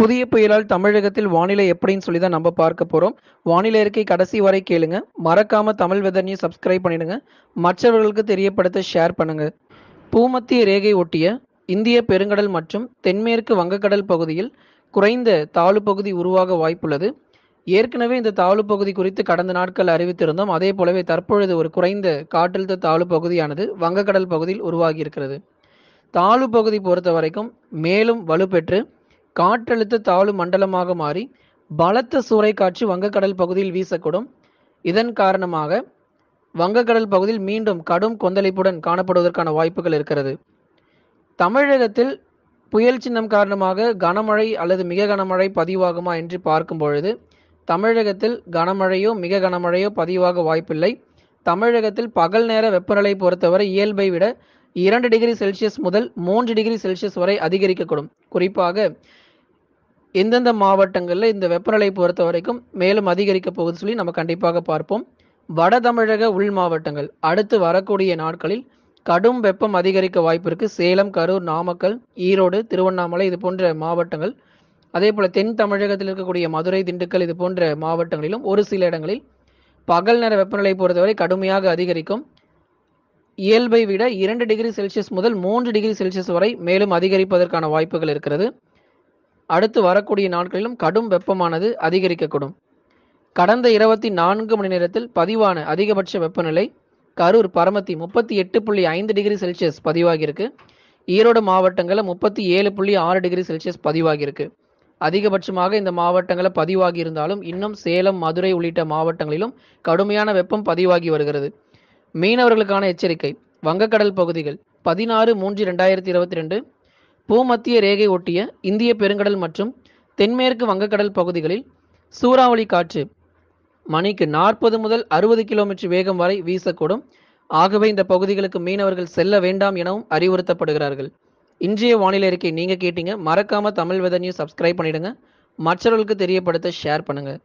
புதிய புயலால் தமிழகத்தில் வானிலை எப்படின்னு சொல்லி தான் நம்ம பார்க்க போகிறோம் வானிலை இருக்கை கடைசி வரை கேளுங்க மறக்காம தமிழ் வெதர் நியூஸ் சப்ஸ்கிரைப் பண்ணிடுங்க மற்றவர்களுக்கு தெரியப்படுத்த ஷேர் பண்ணுங்க பூமத்திய ரேகை ஒட்டிய இந்திய பெருங்கடல் மற்றும் தென்மேற்கு வங்கக்கடல் பகுதியில் குறைந்த தாழ்வு பகுதி உருவாக வாய்ப்புள்ளது ஏற்கனவே இந்த தாழ்வு பகுதி குறித்து கடந்த நாட்கள் அறிவித்திருந்தோம் அதே போலவே தற்பொழுது ஒரு குறைந்த காற்றழுத்த தாழ்வு பகுதியானது வங்கக்கடல் பகுதியில் உருவாகியிருக்கிறது தாழ்வு பகுதி பொறுத்த வரைக்கும் மேலும் வலுப்பெற்று காற்றழுத்த தாழ்வு மண்டலமாக மாறி பலத்த காற்று வங்கக்கடல் பகுதியில் வீசக்கூடும் இதன் காரணமாக வங்கக்கடல் பகுதியில் மீண்டும் கடும் கொந்தளிப்புடன் காணப்படுவதற்கான வாய்ப்புகள் இருக்கிறது தமிழகத்தில் புயல் சின்னம் காரணமாக கனமழை அல்லது மிக கனமழை பதிவாகுமா என்று பார்க்கும் பொழுது தமிழகத்தில் கனமழையோ மிக கனமழையோ பதிவாக வாய்ப்பில்லை தமிழகத்தில் பகல் நேர வெப்பநிலை பொறுத்தவரை இயல்பை விட இரண்டு டிகிரி செல்சியஸ் முதல் மூன்று டிகிரி செல்சியஸ் வரை அதிகரிக்கக்கூடும் குறிப்பாக எந்தெந்த மாவட்டங்களில் இந்த வெப்பநிலை பொறுத்த வரைக்கும் மேலும் அதிகரிக்க போகுது சொல்லி நம்ம கண்டிப்பாக பார்ப்போம் வட தமிழக உள் மாவட்டங்கள் அடுத்து வரக்கூடிய நாட்களில் கடும் வெப்பம் அதிகரிக்க வாய்ப்பு சேலம் கரூர் நாமக்கல் ஈரோடு திருவண்ணாமலை இது போன்ற மாவட்டங்கள் அதே போல தென் தமிழகத்தில் இருக்கக்கூடிய மதுரை திண்டுக்கல் இது போன்ற மாவட்டங்களிலும் ஒரு சில இடங்களில் பகல் நேர வெப்பநிலை பொறுத்தவரை கடுமையாக அதிகரிக்கும் இயல்பை விட இரண்டு டிகிரி செல்சியஸ் முதல் மூன்று டிகிரி செல்சியஸ் வரை மேலும் அதிகரிப்பதற்கான வாய்ப்புகள் இருக்கிறது அடுத்து வரக்கூடிய நாட்களிலும் கடும் வெப்பமானது அதிகரிக்கக்கூடும் கடந்த இருபத்தி நான்கு மணி நேரத்தில் பதிவான அதிகபட்ச வெப்பநிலை கரூர் பரமத்தி முப்பத்தி எட்டு புள்ளி ஐந்து டிகிரி செல்சியஸ் பதிவாகியிருக்கு ஈரோடு மாவட்டங்களில் முப்பத்தி ஏழு புள்ளி ஆறு டிகிரி செல்சியஸ் பதிவாகியிருக்கு அதிகபட்சமாக இந்த மாவட்டங்களில் பதிவாகி இருந்தாலும் இன்னும் சேலம் மதுரை உள்ளிட்ட மாவட்டங்களிலும் கடுமையான வெப்பம் பதிவாகி வருகிறது மீனவர்களுக்கான எச்சரிக்கை வங்கக்கடல் பகுதிகள் பதினாறு மூன்று ரெண்டாயிரத்தி இருபத்தி ரெண்டு பூமத்திய ரேகை ஒட்டிய இந்திய பெருங்கடல் மற்றும் தென்மேற்கு வங்கக்கடல் பகுதிகளில் சூறாவளி காற்று மணிக்கு நாற்பது முதல் அறுபது கிலோமீட்டர் வேகம் வரை வீசக்கூடும் ஆகவே இந்த பகுதிகளுக்கு மீனவர்கள் செல்ல வேண்டாம் எனவும் அறிவுறுத்தப்படுகிறார்கள் இன்றைய வானிலை அறிக்கை நீங்கள் கேட்டீங்க மறக்காமல் தமிழ் வெதர் நியூஸ் சப்ஸ்கிரைப் பண்ணிவிடுங்க மற்றவர்களுக்கு தெரியப்படுத்த ஷேர் பண்ணுங்கள்